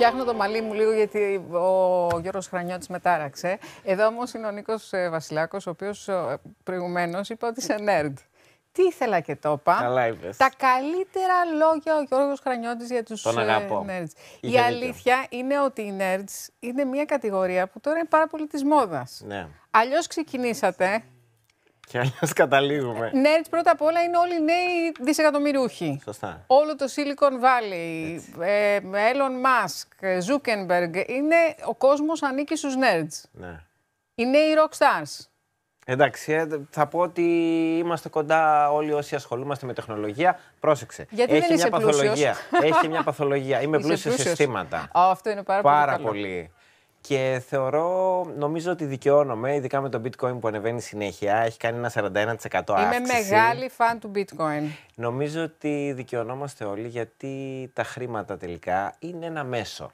Φτιάχνω το μαλλί μου λίγο γιατί ο Γιώργος Χρανιώτης μετάραξε. Εδώ όμως είναι ο Νίκος ε, Βασιλάκος, ο οποίος ε, προηγουμένως είπε ότι είσαι nerd. Τι ήθελα και το είπα. Τα καλύτερα λόγια ο Γιώργος Χρανιώτης για τους ε, nerds. Η αλήθεια είναι ότι οι nerds είναι μια κατηγορία που τώρα είναι πάρα πολύ της μόδας. Ναι. Αλλιώς ξεκινήσατε και αλλιώς καταλήγουμε. Nerds ε, πρώτα απ' όλα είναι όλοι νέοι δισεκατομμυρούχοι. Σωστά. Όλο το Silicon Valley, ε, Elon Musk, Zuckerberg. Είναι, ο κόσμος ανήκει στους nerds. Ναι. Οι νέοι rock stars. Εντάξει, ε, θα πω ότι είμαστε κοντά όλοι όσοι ασχολούμαστε με τεχνολογία. Πρόσεξε. Γιατί Έχει δεν μια είσαι παθολογία. Έχει μια παθολογία. Είμαι πλούσιο συστήματα. στήματα. αυτό είναι πάρα, πάρα πολύ. πολύ. Και θεωρώ, νομίζω ότι δικαιώνομαι, ειδικά με το bitcoin που ανεβαίνει συνέχεια. Έχει κάνει ένα 41% αύξηση. Είμαι μεγάλη φαν του bitcoin. Νομίζω ότι δικαιωνόμαστε όλοι γιατί τα χρήματα τελικά είναι ένα μέσο.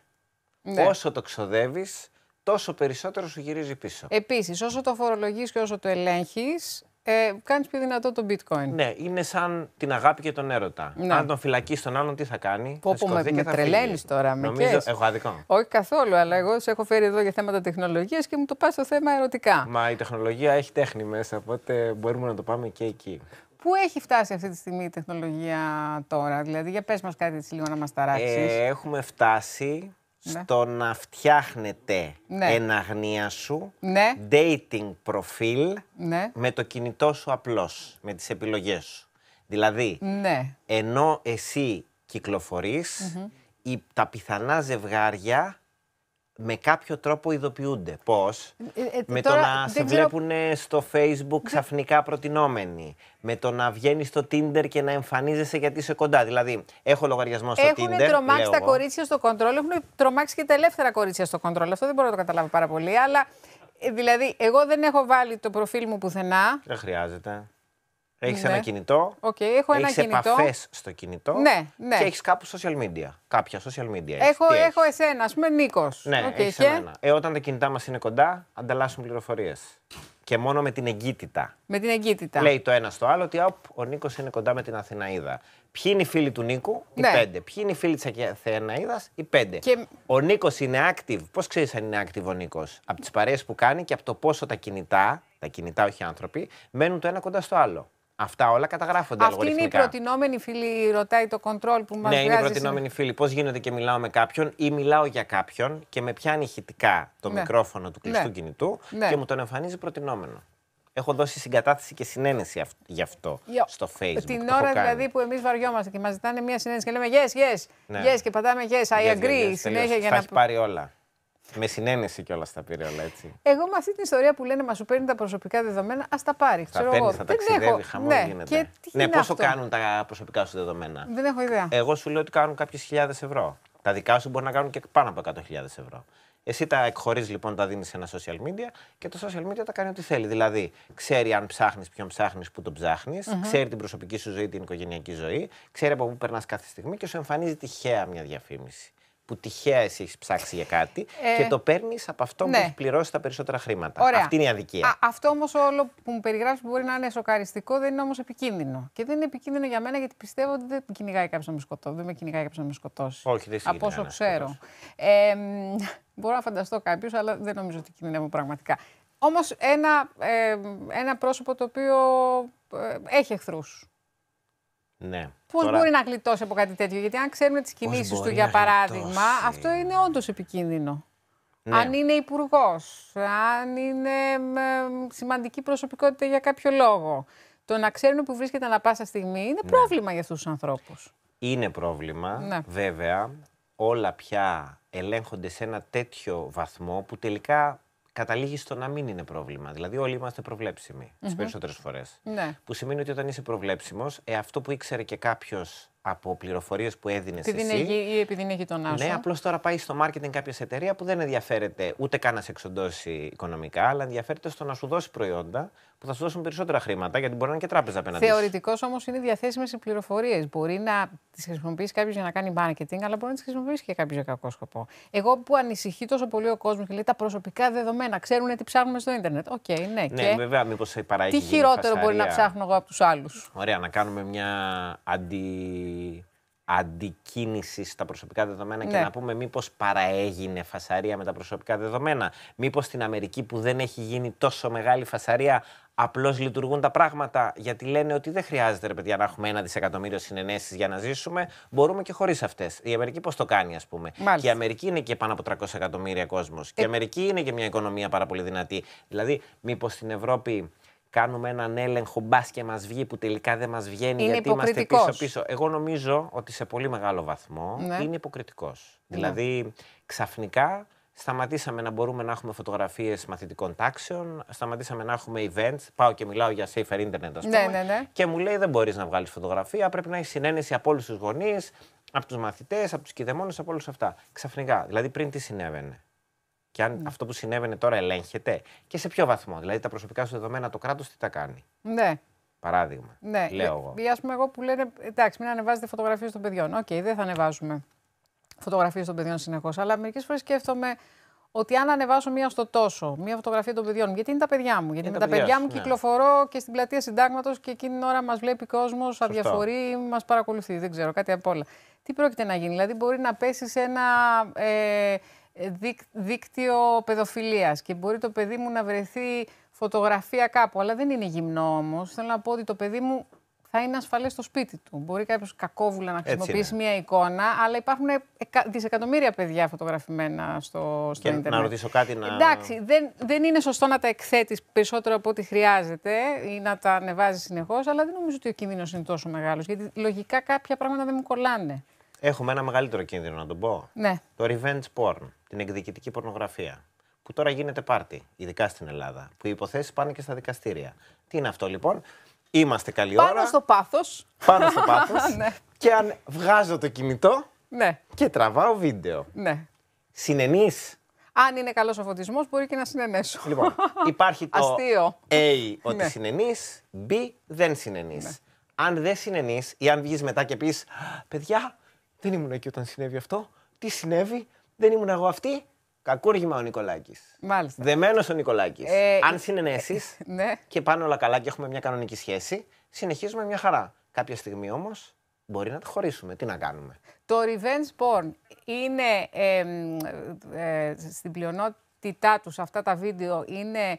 Ναι. Όσο το ξοδεύεις, τόσο περισσότερο σου γυρίζει πίσω. Επίσης, όσο το φορολογείς και όσο το ελέγχεις ε, κάνεις πιο δυνατό το bitcoin. Ναι, είναι σαν την αγάπη και τον έρωτα. Ναι. Αν τον φυλακίσει τον άλλον, τι θα κάνει. Πω, θα με, με τρελαίνεις τώρα. Με Νομίζω, έχω άδικο. Όχι καθόλου, αλλά εγώ σε έχω φέρει εδώ για θέματα τεχνολογίας και μου το πας στο θέμα ερωτικά. Μα η τεχνολογία έχει τέχνη μέσα, οπότε μπορούμε να το πάμε και εκεί. Πού έχει φτάσει αυτή τη στιγμή η τεχνολογία τώρα, δηλαδή για πες μας κάτι έτσι λίγο να μας ταράξεις. Ε, έχουμε φτάσει ναι. στο να φτιάχνετε ναι. ένα σου, ναι. dating profile, ναι. με το κινητό σου απλώς, με τις επιλογές σου. Δηλαδή, ενώ εσύ κυκλοφορείς, τα πιθανά ζευγάρια με κάποιο τρόπο ειδοποιούνται. Πώς, ε, ε, με τώρα, το να σε βλέπουν στο Facebook ξαφνικά προτινόμενοι, με το να βγαίνεις στο Tinder και να εμφανίζεσαι γιατί είσαι κοντά. Δηλαδή, έχω λογαριασμό στο έχουν Tinder. Έχουν τρομάξει τα κορίτσια στο κοντρόλ, έχουν τρομάξει και τα ελεύθερα κορίτσια στο κοντρόλ. Αυτό δεν μπορώ να το καταλάβω πάρα πολύ, αλλά. Ε, δηλαδή, εγώ δεν έχω βάλει το προφίλ μου πουθενά. Δεν χρειάζεται. Έχεις ναι. ένα κινητό. Okay, έχω ένα έχεις κινητό. επαφές στο κινητό. Ναι, ναι. Και έχεις κάπου social media. Κάποια social media. Έχω, έχω εσένα, ας πούμε Νίκος. Ναι, έχεις και... εμένα. Ε, όταν τα κινητά μας είναι κοντά, ανταλλάσσουν πληροφορίες. Και μόνο με την εγκύτητα. Με την εγκύτητα. Λέει το ένα στο άλλο ότι ο Νίκος είναι κοντά με την Αθηναίδα. Ποιοι είναι οι φίλοι του Νίκου, οι ναι. πέντε. Ποιοι είναι οι φίλοι της Αθηναίδα, οι πέντε. Ο Νίκος είναι active. Πώς ξέρεις αν είναι active ο Νίκος, Από τις παρέες που κάνει και από το πόσο τα κινητά, τα κινητά όχι άνθρωποι, μένουν το ένα κοντά στο άλλο. Αυτά όλα καταγράφονται Αυτή είναι η προτινόμενη φίλη, ρωτάει το control που μας Ναι, είναι η προτινόμενη φίλη. Πώ γίνεται και μιλάω με κάποιον ή μιλάω για κάποιον και με πιάνει ηχητικά το ναι. μικρόφωνο του κλειστού ναι. κινητού και μου τον εμφανίζει προτινόμενο. Έχω δώσει συγκατάθεση και συνένεση γι' αυτό Yo. στο Facebook. Την ώρα δηλαδή που εμείς βαριόμαστε και μας ζητάνε μια συνένεση και λέμε yes, yes, ναι. yes και πατάμε yes, I yes, agree. Yes, yes, συνέχεια για θα να. έχει πάρει όλα. Με συνένεση κιόλας τα πήρε όλα έτσι. Εγώ με αυτή την ιστορία που λένε μα σου παίρνει τα προσωπικά δεδομένα, ας τα πάρει. Θα ξέρω παίρνει, θα δεν ταξιδεύει, ναι. Και τι ναι, πόσο αυτό? κάνουν τα προσωπικά σου δεδομένα. Δεν έχω ιδέα. Εγώ σου λέω ότι κάνουν κάποιες χιλιάδες ευρώ. Τα δικά σου μπορεί να κάνουν και πάνω από 100.000 ευρώ. Εσύ τα εκχωρείς λοιπόν, τα δίνεις σε ένα social media και το social media τα κάνει ό,τι θέλει. Δηλαδή, ξέρει αν ψάχνεις, ποιον ψάχνεις, πού τον ψαχνει ξέρει την προσωπική σου ζωή, την οικογενειακή ζωή, ξέρει από πού περνάς κάθε στιγμή και σου εμφανίζει τυχαία μια διαφήμιση που τυχαία εσύ έχεις ψάξει για κάτι ε, και το παίρνεις από αυτό ναι. που έχεις πληρώσει τα περισσότερα χρήματα. Αυτή είναι η αδικία. αυτό όμως όλο που μου περιγράφεις μπορεί να είναι σοκαριστικό, δεν είναι όμως επικίνδυνο. Και δεν είναι επικίνδυνο για μένα γιατί πιστεύω ότι δεν κυνηγάει κάποιος να με σκοτώσει. Δεν με κυνηγάει κάποιος να με σκοτώσει. Όχι, Από όσο ξέρω. Ε, μπορώ να φανταστώ κάποιος, αλλά δεν νομίζω ότι κινδυνεύω πραγματικά. Όμως ένα, ένα πρόσωπο το οποίο ε, έχει εχθρούς. Ναι. Πώς μπορεί να γλιτώσει από κάτι τέτοιο, Γιατί αν ξέρουμε τις κινήσεις του, για παράδειγμα, αυτό είναι όντως επικίνδυνο. Ναι. Αν είναι υπουργός, αν είναι σημαντική προσωπικότητα για κάποιο λόγο. Το να ξέρουν που βρίσκεται ανα πάσα στιγμή είναι ναι. πρόβλημα για αυτούς τους ανθρώπους. Είναι πρόβλημα, ναι. βέβαια. Όλα πια ελέγχονται σε ένα τέτοιο βαθμό που τελικά καταλήγει στο να μην είναι πρόβλημα. Δηλαδή, όλοι είμαστε προβλέψιμοι mm-hmm. τις περισσότερες φορές. Ναι. Που σημαίνει ότι όταν είσαι προβλέψιμος, ε, αυτό που ήξερε και κάποιος από πληροφορίες που έδινες εσύ. Επειδή ή επειδή είναι γειτονάς Ναι, απλώς τώρα πάει στο marketing κάποια εταιρεία που δεν ενδιαφέρεται ούτε καν να σε εξοντώσει οικονομικά, αλλά ενδιαφέρεται στο να σου δώσει προϊόντα που θα σου δώσουν περισσότερα χρήματα, γιατί μπορεί να είναι και τράπεζα απέναντι. Θεωρητικώ όμως είναι διαθέσιμες οι πληροφορίες. Μπορεί να τις χρησιμοποιήσει κάποιος για να κάνει marketing, αλλά μπορεί να τις χρησιμοποιήσει και κάποιο για κακό σκοπό. Εγώ που ανησυχεί τόσο πολύ ο κόσμος και λέει τα προσωπικά δεδομένα, ξέρουν τι ψάχνουμε στο Ιντερνετ. Οκ, okay, ναι. Ναι, και... βέβαια, μήπως παράγει. Τι χειρότερο φασαρία... μπορεί να ψάχνω εγώ από τους άλλους. Ωραία, να κάνουμε μια αντι αντικίνηση στα προσωπικά δεδομένα ναι. και να πούμε μήπως παραέγινε φασαρία με τα προσωπικά δεδομένα. Μήπως στην Αμερική που δεν έχει γίνει τόσο μεγάλη φασαρία απλώς λειτουργούν τα πράγματα γιατί λένε ότι δεν χρειάζεται ρε παιδιά να έχουμε ένα δισεκατομμύριο συνενέσεις για να ζήσουμε. Μπορούμε και χωρίς αυτές. Η Αμερική πώς το κάνει ας πούμε. Μάλιστα. Και η Αμερική είναι και πάνω από 300 εκατομμύρια κόσμος. Ε... Και η ε- Αμερική είναι και μια οικονομία πάρα πολύ δυνατή. Δηλαδή μήπως στην Ευρώπη κάνουμε έναν έλεγχο, μπας και μας βγει που τελικά δεν μας βγαίνει είναι γιατί είμαστε πίσω-πίσω. Εγώ νομίζω ότι σε πολύ μεγάλο βαθμό ναι. είναι υποκριτικός. Ναι. Δηλαδή, ξαφνικά σταματήσαμε να μπορούμε να έχουμε φωτογραφίες μαθητικών τάξεων, σταματήσαμε να έχουμε events. Πάω και μιλάω για safer internet, ας ναι, πούμε. Ναι, και μου λέει: Δεν μπορείς να βγάλεις φωτογραφία, πρέπει να έχεις συνένεση από όλους τους γονείς, από τους μαθητές, από τους κηδεμόνες, από όλους αυτά. Ξαφνικά. Δηλαδή, πριν τι συνέβαινε και αν αυτό που συνέβαινε τώρα ελέγχεται και σε ποιο βαθμό. Δηλαδή τα προσωπικά σου δεδομένα το κράτος τι τα κάνει. Ναι. Παράδειγμα. Ναι. Λέω εγώ. Ε, Ας πούμε εγώ που λένε εντάξει, μην ανεβάζετε φωτογραφίες των παιδιών. Οκ, okay, δεν θα ανεβάζουμε φωτογραφίες των παιδιών συνεχώς. Αλλά μερικές φορές σκέφτομαι ότι αν ανεβάσω μία στο τόσο, μία φωτογραφία των παιδιών γιατί είναι τα παιδιά μου. Γιατί είναι με τα παιδιά, παιδιά μου ναι. κυκλοφορώ και στην πλατεία συντάγματος και εκείνη την ώρα μας βλέπει κόσμος, αδιαφορεί, μας παρακολουθεί. Δεν ξέρω, κάτι απ' όλα. Τι πρόκειται να γίνει, δηλαδή μπορεί να πέσει σε ένα. Ε, δίκ, δίκτυο παιδοφιλίας και μπορεί το παιδί μου να βρεθεί φωτογραφία κάπου, αλλά δεν είναι γυμνό όμως. Θέλω να πω ότι το παιδί μου θα είναι ασφαλές στο σπίτι του. Μπορεί κάποιος κακόβουλα να χρησιμοποιήσει μια εικόνα, αλλά υπάρχουν δισεκατομμύρια παιδιά φωτογραφημένα στο, στο Ιντερνετ. Να ρωτήσω κάτι να. Εντάξει, δεν, δεν είναι σωστό να τα εκθέτεις περισσότερο από ό,τι χρειάζεται ή να τα ανεβάζεις συνεχώς, αλλά δεν νομίζω ότι ο κίνδυνος είναι τόσο μεγάλος. Γιατί λογικά κάποια πράγματα δεν μου κολλάνε. Έχουμε ένα μεγαλύτερο κίνδυνο να τον πω. Ναι. Το revenge porn την εκδικητική πορνογραφία, που τώρα γίνεται πάρτι, ειδικά στην Ελλάδα, που οι υποθέσεις πάνε και στα δικαστήρια. Τι είναι αυτό λοιπόν, Είμαστε καλή πάνω ώρα. Πάνω στο πάθος. Πάνω στο πάθος. και αν βγάζω το κινητό. Ναι. Και τραβάω βίντεο. Ναι. Συνενείς. Αν είναι καλός ο φωτισμός, μπορεί και να συνενέσω. Λοιπόν, υπάρχει το Αστείο. A ότι ναι. συνενείς, B δεν συνενείς. Ναι. Αν δεν συνενείς ή αν βγεις μετά και πεις Παιδιά, δεν ήμουν εκεί όταν συνέβη αυτό. Τι συνέβη, δεν ήμουν εγώ αυτή. Κακούργημα ο Νικολάκης. Μάλιστα. Δεμένος ο Νικολάκης. Ε, ε, Αν συνενέσει ε, ναι. και πάνε όλα καλά και έχουμε μια κανονική σχέση, συνεχίζουμε μια χαρά. Κάποια στιγμή όμως μπορεί να το χωρίσουμε. Τι να κάνουμε. Το revenge porn είναι ε, στην πλειονότητά τους αυτά τα βίντεο είναι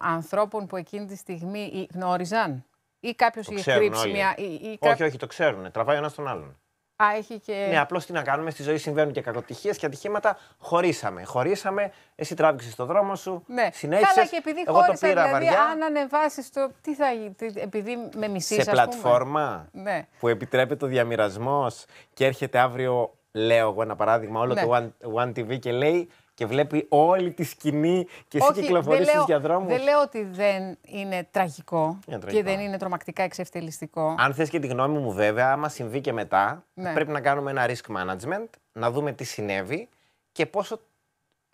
ανθρώπων που εκείνη τη στιγμή γνώριζαν ή κάποιος είχε κρύψει μια. Όχι, όχι, το ξέρουν. Τραβάει ένας τον άλλον. Α, έχει και... Ναι, απλώς τι να κάνουμε. Στη ζωή συμβαίνουν και κακοτυχίες και ατυχήματα. Χωρίσαμε. Χωρίσαμε. Εσύ τράβηξες το δρόμο σου. Ναι. Συνέχισε. Καλά, και επειδή εγώ δηλαδή, αν ανεβάσεις το. Τι θα γίνει, επειδή με μισή. Σε πλατφόρμα ναι. που επιτρέπεται ο διαμοιρασμός και έρχεται αύριο, λέω εγώ ένα παράδειγμα, όλο ναι. το One, One TV και λέει και βλέπει όλη τη σκηνή και εσύ κυκλοφορεί στους διαδρόμους. Δεν λέω ότι δεν είναι τραγικό, και δεν είναι τρομακτικά εξευτελιστικό. Αν θες και τη γνώμη μου, βέβαια, άμα συμβεί και μετά, ναι. πρέπει να κάνουμε ένα risk management, να δούμε τι συνέβη και πόσο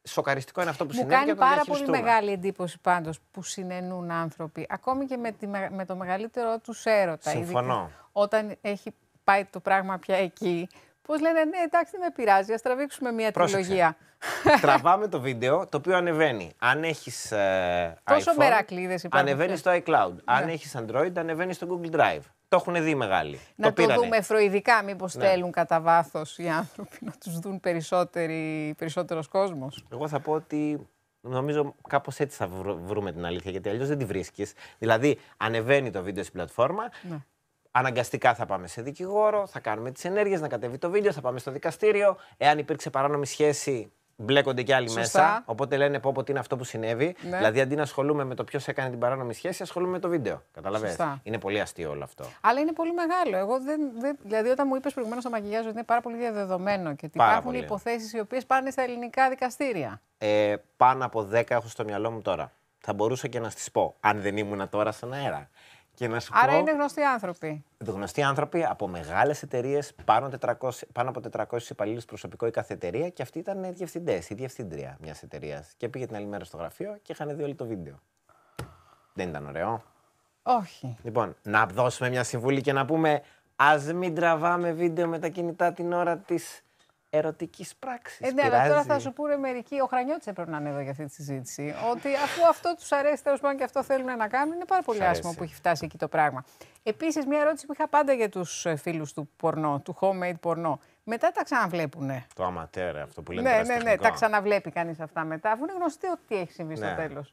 σοκαριστικό είναι αυτό που μου συνέβη. Μου κάνει και πάρα πολύ μεγάλη εντύπωση πάντως που συνενούν άνθρωποι, ακόμη και με, με το μεγαλύτερο τους έρωτα. Συμφωνώ. όταν έχει πάει το πράγμα πια εκεί Πώς λένε, ναι, εντάξει, δεν με πειράζει, ας τραβήξουμε μια τριλογία. Τραβάμε το βίντεο, το οποίο ανεβαίνει. Αν έχεις. Πόσο ε, Τόσο μερακλείδες υπάρχουν. Ανεβαίνει στο iCloud. Ναι. Αν έχεις Android, ανεβαίνει στο Google Drive. Το έχουν δει μεγάλοι. Να το, το δούμε φροηδικά, μήπως θέλουν ναι. κατά βάθος οι άνθρωποι να τους δουν περισσότερος κόσμος. Εγώ θα πω ότι Νομίζω κάπως έτσι θα βρούμε την αλήθεια, γιατί αλλιώς δεν τη βρίσκεις. Δηλαδή, ανεβαίνει το βίντεο στην πλατφόρμα, ναι. Αναγκαστικά θα πάμε σε δικηγόρο, θα κάνουμε τις ενέργειες, να κατεβεί το βίντεο, θα πάμε στο δικαστήριο. Εάν υπήρξε παράνομη σχέση, μπλέκονται κι άλλοι Σωστά. μέσα. Οπότε λένε πω, πω τι είναι αυτό που συνέβη. Ναι. Δηλαδή αντί να ασχολούμαι με το ποιος έκανε την παράνομη σχέση, ασχολούμαι με το βίντεο. Καταλαβαίνετε. Είναι πολύ αστείο όλο αυτό. Αλλά είναι πολύ μεγάλο. Εγώ δεν, δεν, δηλαδή, όταν μου είπες προηγουμένως στο μαγειάζο ότι είναι πάρα πολύ διαδεδομένο και ότι πάρα υπάρχουν υποθέσεις οι οποίες πάνε στα ελληνικά δικαστήρια. Ε, πάνω από 10 έχω στο μυαλό μου τώρα. Θα μπορούσα και να σα πω, αν δεν ήμουν τώρα στον αέρα. Και να σου Άρα πω, είναι γνωστοί άνθρωποι. Γνωστοί άνθρωποι από μεγάλες εταιρείες, πάνω, πάνω από 400 υπαλλήλους προσωπικό η κάθε εταιρεία και αυτοί ήταν διευθυντές, η διευθύντρια μιας εταιρείας. Και πήγε την άλλη μέρα στο γραφείο και είχαν δει όλο το βίντεο. Δεν ήταν ωραίο. Όχι. Λοιπόν, να δώσουμε μια συμβουλή και να πούμε Ας μην τραβάμε βίντεο με τα κινητά την ώρα της ερωτικής πράξης. Ε, ναι, αλλά τώρα θα σου πούνε μερικοί. Ο Χρανιώτης έπρεπε να είναι εδώ για αυτή τη συζήτηση. ότι αφού αυτό τους αρέσει τέλος πάντων και αυτό θέλουν να κάνουν, είναι πάρα πολύ άσχημο που έχει φτάσει εκεί το πράγμα. Επίσης, μια ερώτηση που είχα πάντα για τους ε, φίλους του πορνό, του homemade πορνό. Μετά τα ξαναβλέπουνε. Το αματέρ, αυτό που λένε. Ναι, ναι, ναι, τα ξαναβλέπει κανείς αυτά μετά, αφού είναι γνωστή ότι έχει συμβεί ναι. στο τέλο.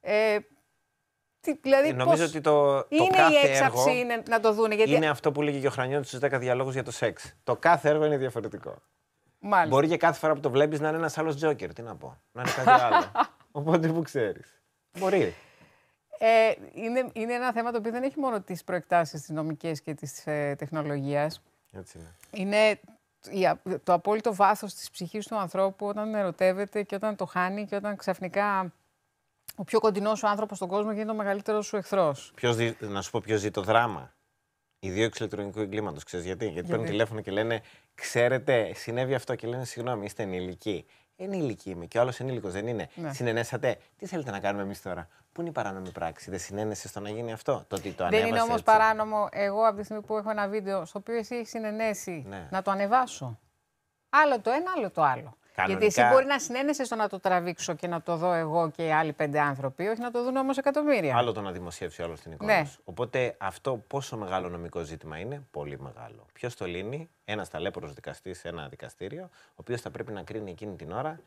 Ε, Δηλαδή ε, Νομίζω ότι το, το είναι κάθε η έξαψη έργο είναι, να το δούνε. Γιατί... Είναι αυτό που λέγει και ο Χρανιώτης στου 10 διαλόγους για το σεξ. Το κάθε έργο είναι διαφορετικό. Μάλιστα. Μπορεί και κάθε φορά που το βλέπεις να είναι ένας άλλος τζόκερ. Τι να πω. Να είναι κάτι άλλο. Οπότε που ξέρεις. Μπορεί. Ε, είναι, είναι ένα θέμα το οποίο δεν έχει μόνο τις προεκτάσεις τη νομική και της ε, τεχνολογίας. Έτσι είναι. είναι το απόλυτο βάθος της ψυχής του ανθρώπου όταν ερωτεύεται και όταν το χάνει και όταν ξαφνικά ο πιο κοντινός σου άνθρωπος στον κόσμο γίνεται ο μεγαλύτερος σου εχθρός. Δι... Να σου πω ποιος ζει το δράμα. Ιδίω εξ ηλεκτρονικού εγκλήματος. Ξέρεις γιατί. Γιατί, γιατί παίρνουν τηλέφωνο και λένε Ξέρετε, συνέβη αυτό και λένε συγγνώμη, είστε ενηλικοί. Ενήλικοι είμαι και ο άλλος ενήλικο δεν είναι. Ναι. Συνενέσατε. Τι θέλετε να κάνουμε εμείς τώρα. Πού είναι η παράνομη πράξη. Δεν συνένεσαι στο να γίνει αυτό. Το ότι το δεν είναι όμως παράνομο εγώ από τη στιγμή που έχω ένα βίντεο στο οποίο εσύ έχεις συνενέσει ναι. να το ανεβάσω. Άλλο το ένα, άλλο το άλλο. Γιατί εσύ μπορεί να συνένεσαι στο να το τραβήξω και να το δω εγώ και οι άλλοι πέντε άνθρωποι, όχι να το δουν όμως εκατομμύρια. Άλλο το να δημοσιεύσει όλο την εικόνα. Ναι. Οπότε αυτό πόσο μεγάλο νομικό ζήτημα είναι, πολύ μεγάλο. Ποιος το λύνει, ένας ταλέπορο δικαστής σε ένα δικαστήριο, ο οποίος θα πρέπει να κρίνει εκείνη την ώρα.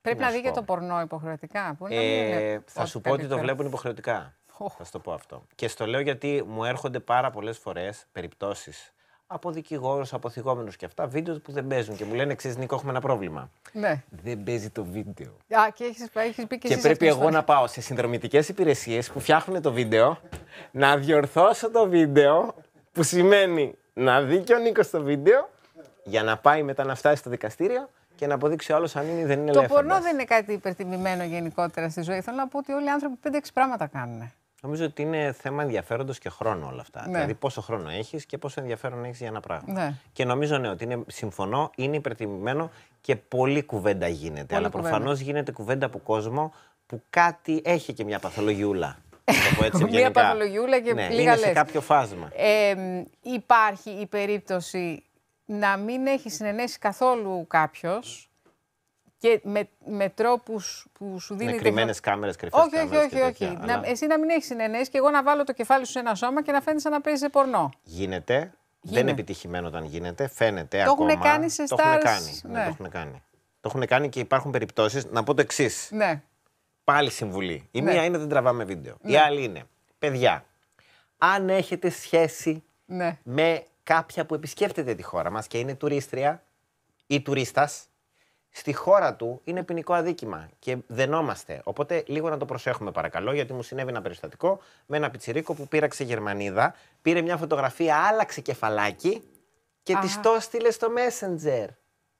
Πρέπει να, δει και το πορνό υποχρεωτικά. Ε, θα σου πω ότι το βλέπουν υποχρεωτικά. Oh. Θα σου το πω αυτό. Και στο λέω γιατί μου έρχονται πάρα πολλές φορές περιπτώσεις από δικηγόρους, από θυγόμενους και αυτά, βίντεο που δεν παίζουν και μου λένε: Ξέρεις, Νίκο, έχουμε ένα πρόβλημα. Ναι. Δεν παίζει το βίντεο. Α, και έχεις πει και, και πρέπει εγώ να πάω σε συνδρομητικές υπηρεσίες που φτιάχνουν το βίντεο, να διορθώσω το βίντεο, που σημαίνει να δει και ο Νίκος το βίντεο, για να πάει μετά να φτάσει στο δικαστήριο και να αποδείξει ο άλλος αν είναι ή δεν είναι ελεύθερο. Το πορνό δεν είναι κάτι υπερτιμημένο γενικότερα στη ζωή. Θέλω να πω ότι όλοι οι άνθρωποι 5-6 πράγματα κάνουν. Νομίζω ότι είναι θέμα ενδιαφέροντος και χρόνο όλα αυτά. Ναι. Δηλαδή, πόσο χρόνο έχεις και πόσο ενδιαφέρον έχεις για ένα πράγμα. Ναι. Και νομίζω ναι, ότι είναι, συμφωνώ, είναι υπερτιμημένο και πολλή κουβέντα γίνεται. αλλά προφανώς γίνεται κουβέντα από κόσμο που κάτι έχει και μια παθολογιούλα. Έτσι, μια παθολογιούλα και ναι, λίγα είναι σε κάποιο φάσμα. Ε, υπάρχει η περίπτωση να μην έχει συνενέσει καθόλου κάποιος και με, με τρόπους που σου δίνει. Με κρυμμένε κάμερες, κρυφές Όχι, όχι, όχι. όχι. να, Εσύ να μην έχεις συνενέσει και εγώ να βάλω το κεφάλι σου σε ένα σώμα και να φαίνει σαν να παίζει σε πορνό. Γίνεται. Δεν είναι επιτυχημένο όταν γίνεται. Φαίνεται το ακόμα. Έχουν κάνει σε το κάνει. Ναι. ναι. το έχουν κάνει. Το έχουν κάνει και υπάρχουν περιπτώσεις. Να πω το εξής. Ναι. Πάλι συμβουλή. Η ναι. μία είναι δεν τραβάμε βίντεο. Ναι. Η άλλη είναι. Παιδιά, αν έχετε σχέση ναι. με κάποια που επισκέφτεται τη χώρα μας και είναι τουρίστρια ή τουρίστας, στη χώρα του είναι ποινικό αδίκημα και δενόμαστε. Οπότε λίγο να το προσέχουμε παρακαλώ, γιατί μου συνέβη ένα περιστατικό με ένα πιτσιρίκο που πήραξε Γερμανίδα, πήρε μια φωτογραφία, άλλαξε κεφαλάκι και της το έστειλε στο Messenger.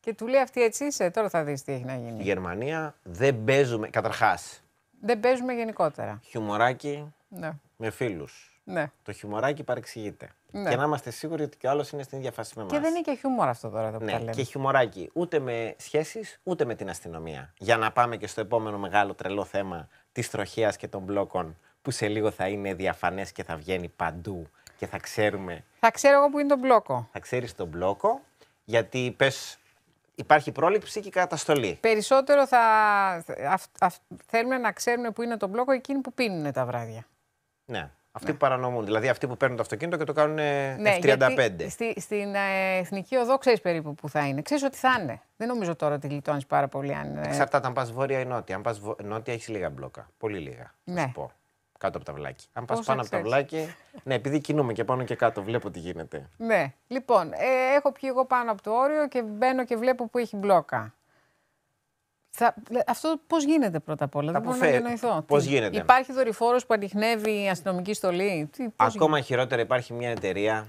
Και του λέει αυτή έτσι είσαι, τώρα θα δεις τι έχει να γίνει. Η Γερμανία δεν παίζουμε, καταρχάς. Δεν παίζουμε γενικότερα. Χιουμοράκι ναι. με φίλους. Ναι. Το χιουμοράκι παρεξηγείται. Ναι. Και να είμαστε σίγουροι ότι και ο άλλος είναι στην ίδια φάση με εμά. Και δεν είναι και χιούμορ αυτό τώρα που ναι, Και χιουμοράκι. Ούτε με σχέσεις, ούτε με την αστυνομία. Για να πάμε και στο επόμενο μεγάλο τρελό θέμα της τροχέας και των μπλόκων, που σε λίγο θα είναι διαφανές και θα βγαίνει παντού και θα ξέρουμε. Θα ξέρω εγώ που είναι τον μπλόκο. Θα ξέρεις τον μπλόκο, γιατί πες υπάρχει πρόληψη και καταστολή. Περισσότερο θα αυ, θέλουμε να ξέρουμε που είναι το μπλόκο εκείνοι που πίνουν τα βράδια. Ναι. Αυτοί ναι. που παρανομούν. Δηλαδή αυτοί που παίρνουν το αυτοκίνητο και το κάνουν ε, ναι, F35. Στη, στην ε, εθνική οδό ξέρεις περίπου που θα είναι. Ξέρεις ότι θα είναι. Δεν νομίζω τώρα ότι γλιτώνεις πάρα πολύ. Αν... Ε, Εξαρτάται αν πας βόρεια ή νότια. Αν πας νότια έχεις λίγα μπλόκα. Πολύ λίγα. Να Σου ναι. πω. Κάτω από τα βλάκια. Αν πας πάνω ξέρεις. από τα βλάκια. ναι, επειδή κινούμε και πάνω και κάτω, βλέπω τι γίνεται. Ναι. Λοιπόν, έχω πιει εγώ πάνω από το όριο και μπαίνω και βλέπω που έχει μπλόκα. Θα, αυτό πώς γίνεται πρώτα απ' όλα, δεν να εννοηθώ. Πώς γίνεται. Υπάρχει δορυφόρος που ανοιχνεύει η αστυνομική στολή. Τι, Ακόμα χειρότερα, υπάρχει μια εταιρεία,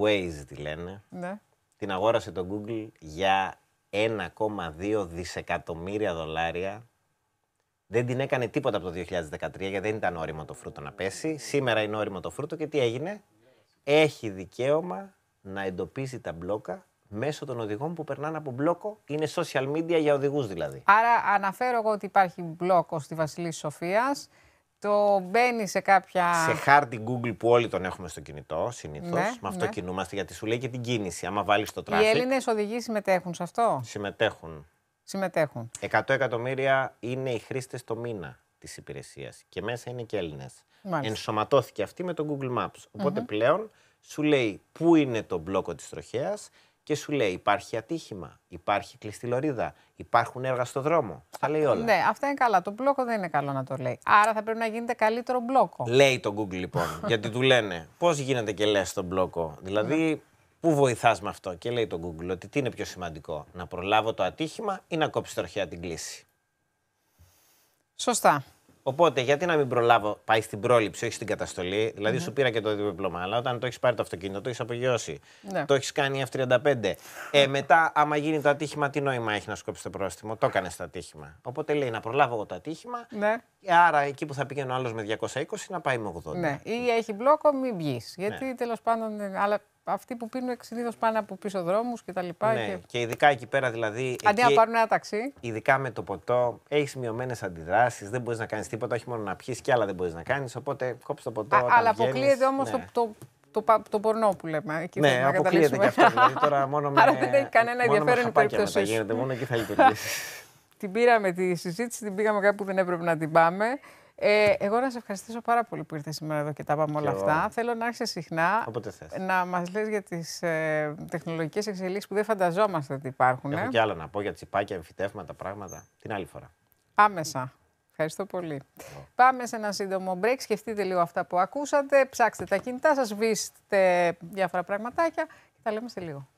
Waze τη λένε. Ναι. Την αγόρασε το Google για 1,2 δισεκατομμύρια δολάρια. Δεν την έκανε τίποτα από το 2013 γιατί δεν ήταν όριμο το φρούτο να πέσει. Σήμερα είναι όριμο το φρούτο και τι έγινε. Έχει δικαίωμα να εντοπίσει τα μπλόκα μέσω των οδηγών που περνάνε από μπλόκο. Είναι social media για οδηγούς δηλαδή. Άρα αναφέρω εγώ ότι υπάρχει μπλόκο στη Βασιλής Σοφίας. Το μπαίνει σε κάποια. Σε χάρτη Google που όλοι τον έχουμε στο κινητό συνήθως. Ναι, με αυτό ναι. κινούμαστε γιατί σου λέει και την κίνηση. Άμα βάλεις το τράφικ. Οι Έλληνες οδηγοί συμμετέχουν σε αυτό. Συμμετέχουν. Συμμετέχουν. 100 εκατομμύρια είναι οι χρήστες το μήνα της υπηρεσίας. Και μέσα είναι και Έλληνες. Ενσωματώθηκε αυτή με το Google Maps. οποτε πλέον σου λέει πού είναι το μπλόκο της τροχέας και σου λέει υπάρχει ατύχημα, υπάρχει κλειστή λωρίδα, υπάρχουν έργα στο δρόμο. Τα λέει όλα. Ναι, αυτά είναι καλά. Το μπλόκο δεν είναι καλό να το λέει. Άρα θα πρέπει να γίνεται καλύτερο μπλόκο. Λέει το Google λοιπόν, γιατί του λένε πώς γίνεται και λες τον μπλόκο. Δηλαδή, ναι. πού βοηθάς με αυτό. Και λέει το Google ότι τι είναι πιο σημαντικό, να προλάβω το ατύχημα ή να κόψει τροχιά την κλίση. Σωστά. Οπότε, γιατί να μην προλάβω, πάει στην πρόληψη, όχι στην καταστολή. Δηλαδή, σου πήρα και το δίπλωμα, αλλά όταν το έχεις πάρει το αυτοκίνητο, το έχεις απογειώσει. Ναι. Το έχεις κάνει F35. Ε, μετά, άμα γίνει το ατύχημα, τι νόημα έχει να σκόψεις το πρόστιμο. Το έκανες το ατύχημα. Οπότε λέει να προλάβω εγώ το ατύχημα. Ναι. Άρα, εκεί που θα πήγαινε ο άλλος με 220, να πάει με 80. Ναι. Ή έχει μπλόκο, μην βγεις. Γιατί ναι. τέλος πάντων. Ε, αλλά αυτοί που πίνουν συνήθω πάνω από πίσω δρόμους και τα λοιπά. Ναι, και... και ειδικά εκεί πέρα δηλαδή. Αντί να πάρουν ένα ταξί. Ειδικά με το ποτό, έχεις μειωμένες αντιδράσεις, δεν μπορείς να κάνεις τίποτα, όχι μόνο να πιεις και άλλα δεν μπορείς να κάνεις. Οπότε κόψε το ποτό. Α, αλλά αποκλείεται όμως ναι. το, το, το, το πορνό που λέμε. Εκεί ναι, αποκλείεται και αυτό. Δηλαδή, τώρα μόνο με, Άρα δεν έχει κανένα ενδιαφέρον η περίπτωση. γίνεται, μόνο εκεί θα λειτουργήσει. την πήραμε τη συζήτηση, την πήγαμε κάπου που δεν έπρεπε να την πάμε. Ε, εγώ να σε ευχαριστήσω πάρα πολύ που ήρθες σήμερα εδώ και τα είπαμε όλα αυτά. Θέλω να άρχισε συχνά να μας λες για τις ε, τεχνολογικές εξελίξεις που δεν φανταζόμαστε ότι υπάρχουν. Έχω ε. και άλλα να πω για τσιπάκια, εμφυτεύματα, πράγματα. Την άλλη φορά. Άμεσα. Ευχαριστώ πολύ. Εγώ. Πάμε σε ένα σύντομο break. Σκεφτείτε λίγο αυτά που ακούσατε. Ψάξτε τα κινητά Σας βρίσκετε διάφορα πραγματάκια και τα λέμε σε λίγο.